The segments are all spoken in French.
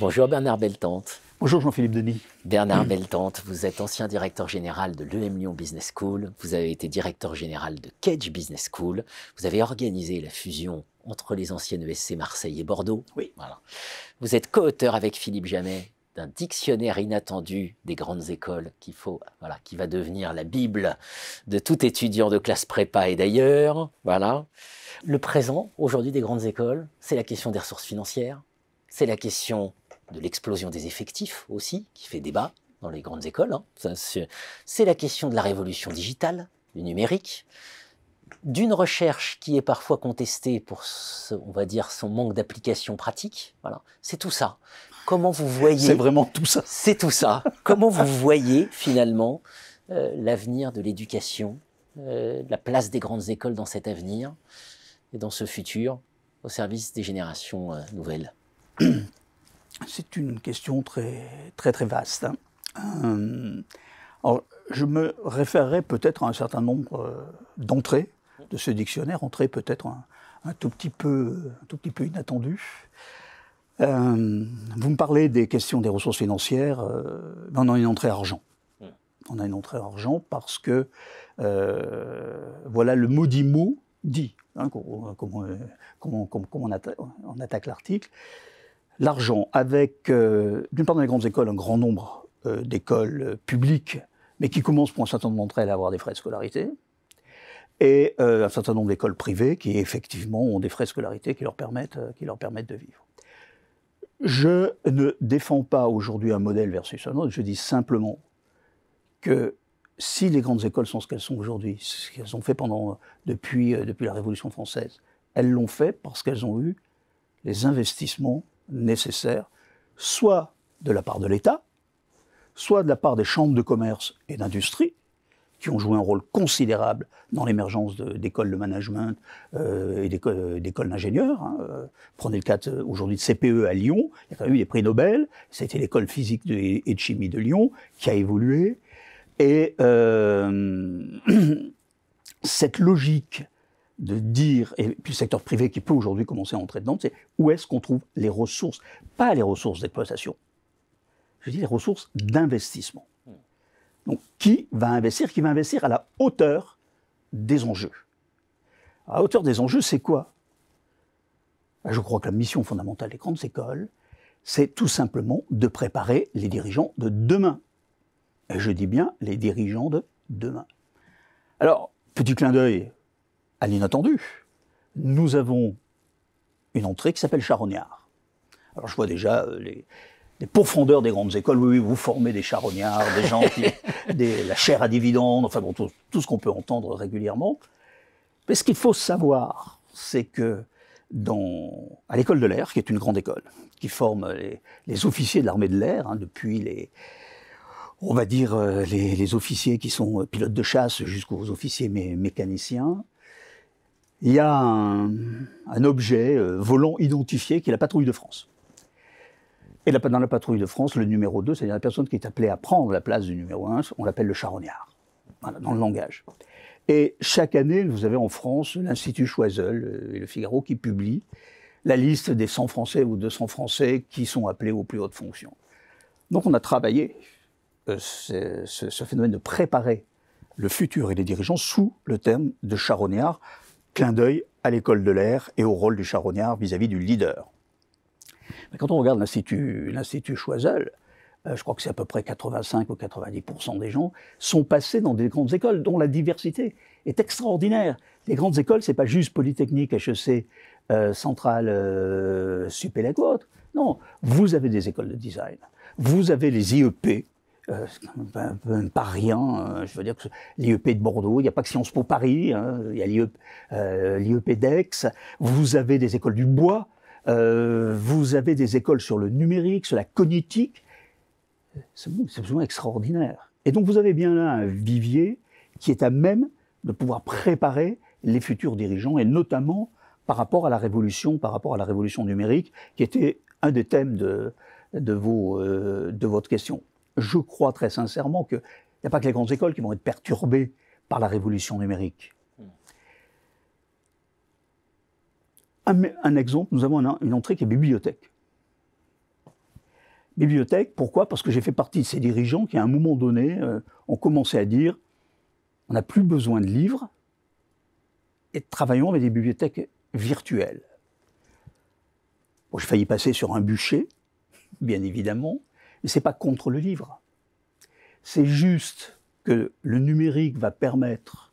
Bonjour Bernard Beltante. Bonjour Jean-Philippe Denis. Bernard Beltante, vous êtes ancien directeur général de l'EM Lyon Business School, vous avez été directeur général de Cage Business School, vous avez organisé la fusion entre les anciennes ESC Marseille et Bordeaux. Oui. Voilà. Vous êtes co-auteur avec Philippe Jamet d'un dictionnaire inattendu des grandes écoles qui va devenir la Bible de tout étudiant de classe prépa et d'ailleurs. Voilà. Le présent aujourd'hui des grandes écoles, c'est la question des ressources financières, c'est la question de l'explosion des effectifs aussi, qui fait débat dans les grandes écoles. Hein. C'est la question de la révolution digitale, du numérique, d'une recherche qui est parfois contestée pour, on va dire, son manque d'application pratique. Voilà. C'est tout ça. Comment vous voyez... C'est vraiment tout ça. C'est tout ça. Comment vous voyez finalement euh, l'avenir de l'éducation, euh, la place des grandes écoles dans cet avenir et dans ce futur au service des générations euh, nouvelles c'est une question très très, très vaste. Hein. Euh, je me référerai peut-être à un certain nombre euh, d'entrées de ce dictionnaire, entrées peut-être un, tout petit peu, un tout petit peu inattendues. Euh, vous me parlez des questions des ressources financières. on a une entrée argent. On a une entrée argent parce que voilà le maudit mot dit, hein, comme, on attaque l'article l'argent avec, euh, d'une part dans les grandes écoles, un grand nombre euh, d'écoles euh, publiques, mais qui commencent pour un certain nombre d'entre elles à avoir des frais de scolarité, et un certain nombre d'écoles privées qui effectivement ont des frais de scolarité qui leur permettent, qui leur permettent de vivre. Je ne défends pas aujourd'hui un modèle versus un autre, je dis simplement que si les grandes écoles sont ce qu'elles sont aujourd'hui, ce qu'elles ont fait pendant, depuis, depuis la Révolution française, elles l'ont fait parce qu'elles ont eu les investissements nécessaire, soit de la part de l'État, soit de la part des chambres de commerce et d'industrie, qui ont joué un rôle considérable dans l'émergence d'écoles de, management euh, et euh, d'écoles d'ingénieurs. Hein, euh, prenez le cas aujourd'hui de CPE à Lyon, il y a quand même eu des prix Nobel, c'était l'école physique et de chimie de Lyon qui a évolué. Et cette logique de dire, et puis le secteur privé qui peut aujourd'hui commencer à entrer dedans, c'est où est-ce qu'on trouve les ressources, pas les ressources d'exploitation, je dis les ressources d'investissement. Donc qui va investir Qui va investir à la hauteur des enjeux. À la hauteur des enjeux, c'est quoi bah, Je crois que la mission fondamentale des grandes écoles, c'est tout simplement de préparer les dirigeants de demain. Et je dis bien les dirigeants de demain. Alors, petit clin d'œil à l'inattendu. Nous avons une entrée qui s'appelle charognard. Alors je vois déjà euh, les, profondeurs des grandes écoles. Oui, vous formez des charognards, des gens qui, la chair à dividendes, enfin bon, tout, ce qu'on peut entendre régulièrement. Mais ce qu'il faut savoir, c'est que dans, à l'école de l'air, qui est une grande école, qui forme les, officiers de l'armée de l'air, hein, depuis les, on va dire, euh, les, officiers qui sont euh, pilotes de chasse jusqu'aux officiers mécaniciens, il y a un, objet euh, volant identifié qui est la patrouille de France. Et dans la patrouille de France, le numéro 2, c'est-à-dire la personne qui est appelée à prendre la place du numéro 1, on l'appelle le charognard, dans le langage. Et chaque année, vous avez en France l'Institut Choiseul euh, et le Figaro qui publient la liste des 100 Français ou 200 Français qui sont appelés aux plus hautes fonctions. Donc on a travaillé euh, ce, ce, phénomène de préparer le futur et les dirigeants sous le terme de charognard, clin d'œil à l'école de l'air et au rôle du charognard vis-à-vis du leader. Mais quand on regarde l'Institut Choiseul, euh, je crois que c'est à peu près 85 ou 90% des gens, sont passés dans des grandes écoles dont la diversité est extraordinaire. Les grandes écoles, c'est pas juste Polytechnique, HEC, euh, Centrale, euh, Supélec ou autre. Non, vous avez des écoles de design, vous avez les IEP, euh, un peu euh, je veux dire que l'IEP de Bordeaux, il n'y a pas que Sciences Po Paris, hein, il y a l'IEP euh, e d'Aix. Vous avez des écoles du bois, euh, vous avez des écoles sur le numérique, sur la cognitique. C'est absolument extraordinaire. Et donc vous avez bien là un vivier qui est à même de pouvoir préparer les futurs dirigeants et notamment par rapport à la révolution, par rapport à la révolution numérique, qui était un des thèmes de, de votre question je crois très sincèrement qu'il n'y a pas que les grandes écoles qui vont être perturbées par la révolution numérique. Un, exemple, nous avons une, entrée qui est bibliothèque. Bibliothèque, pourquoi Parce que j'ai fait partie de ces dirigeants qui, à un moment donné, euh, ont commencé à dire on n'a plus besoin de livres et travaillons avec des bibliothèques virtuelles. Bon, je failli passer sur un bûcher, bien évidemment. Mais ce n'est pas contre le livre. C'est juste que le numérique va permettre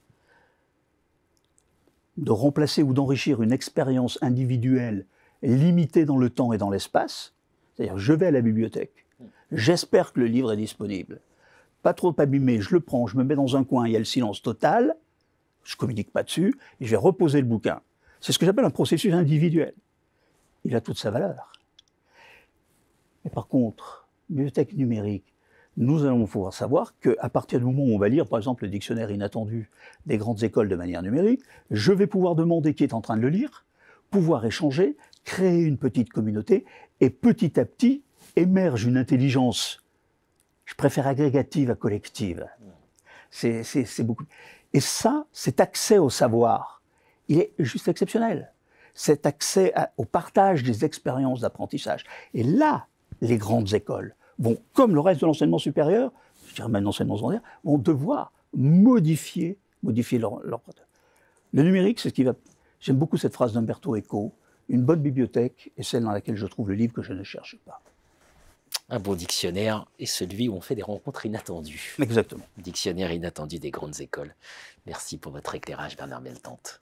de remplacer ou d'enrichir une expérience individuelle limitée dans le temps et dans l'espace. C'est-à-dire, je vais à la bibliothèque, j'espère que le livre est disponible. Pas trop abîmé, je le prends, je me mets dans un coin, il y a le silence total, je ne communique pas dessus, et je vais reposer le bouquin. C'est ce que j'appelle un processus individuel. Il a toute sa valeur. Mais par contre, bibliothèque numérique, nous allons pouvoir savoir qu'à partir du moment où on va lire, par exemple, le dictionnaire inattendu des grandes écoles de manière numérique, je vais pouvoir demander qui est en train de le lire, pouvoir échanger, créer une petite communauté, et petit à petit émerge une intelligence, je préfère agrégative à collective. C'est beaucoup. Et ça, cet accès au savoir, il est juste exceptionnel. Cet accès au partage des expériences d'apprentissage. Et là, les grandes écoles vont, comme le reste de l'enseignement supérieur, je dirais même l'enseignement secondaire, vont devoir modifier, modifier leur, Le numérique, c'est ce qui va. J'aime beaucoup cette phrase d'Umberto Eco une bonne bibliothèque est celle dans laquelle je trouve le livre que je ne cherche pas. Un bon dictionnaire est celui où on fait des rencontres inattendues. Exactement. Dictionnaire inattendu des grandes écoles. Merci pour votre éclairage, Bernard Beltante.